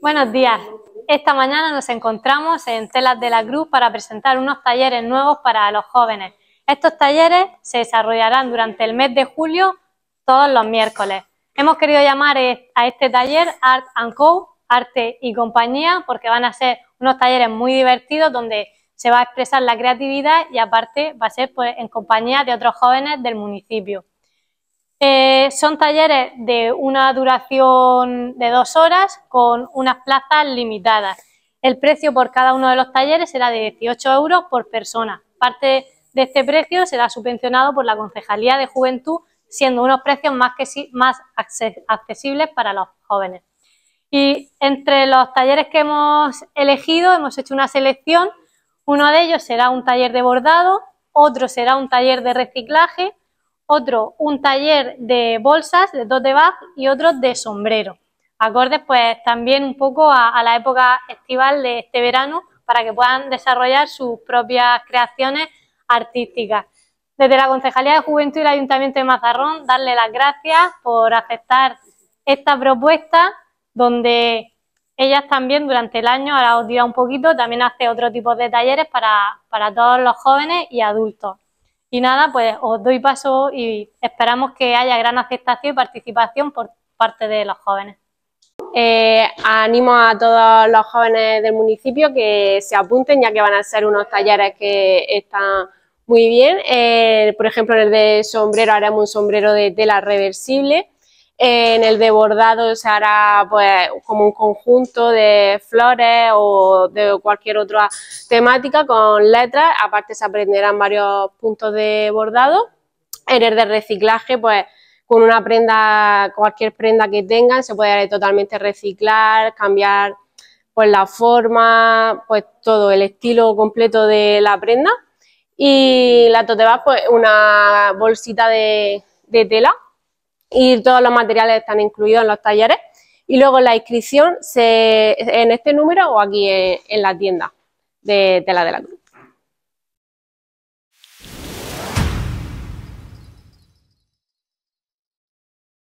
Buenos días. Esta mañana nos encontramos en Telas de la Cruz para presentar unos talleres nuevos para los jóvenes. Estos talleres se desarrollarán durante el mes de julio todos los miércoles. Hemos querido llamar e, a este taller Art and Co, Arte y Compañía, porque van a ser unos talleres muy divertidos donde se va a expresar la creatividad y aparte va a ser pues, en compañía de otros jóvenes del municipio. Eh, son talleres de una duración de dos horas con unas plazas limitadas. El precio por cada uno de los talleres será de 18 euros por persona. Parte de este precio será subvencionado por la Concejalía de Juventud, siendo unos precios más, que, más accesibles para los jóvenes. Y entre los talleres que hemos elegido hemos hecho una selección. Uno de ellos será un taller de bordado, otro será un taller de reciclaje, otro un taller de bolsas, de dos bag y otro de sombrero. Acordes pues también un poco a, la época estival de este verano para que puedan desarrollar sus propias creaciones artísticas. Desde la Concejalía de Juventud y el Ayuntamiento de Mazarrón, darle las gracias por aceptar esta propuesta donde ellas también durante el año, ahora os dirá un poquito, también hace otro tipo de talleres para, para todos los jóvenes y adultos. Y nada, pues os doy paso y esperamos que haya gran aceptación y participación por parte de los jóvenes. Eh, animo a todos los jóvenes del municipio que se apunten, ya que van a ser unos talleres que están muy bien. Eh, por ejemplo, en el de sombrero haremos un sombrero de tela reversible en el de bordado se hará pues, como un conjunto de flores o de cualquier otra temática con letras. Aparte se aprenderán varios puntos de bordado. En el de reciclaje, pues con una prenda, cualquier prenda que tengan, se puede totalmente reciclar, cambiar pues la forma, pues todo, el estilo completo de la prenda. Y la tote pues una bolsita de tela y todos los materiales están incluidos en los talleres. Y luego la inscripción se, en este número o aquí en, la tienda de la de la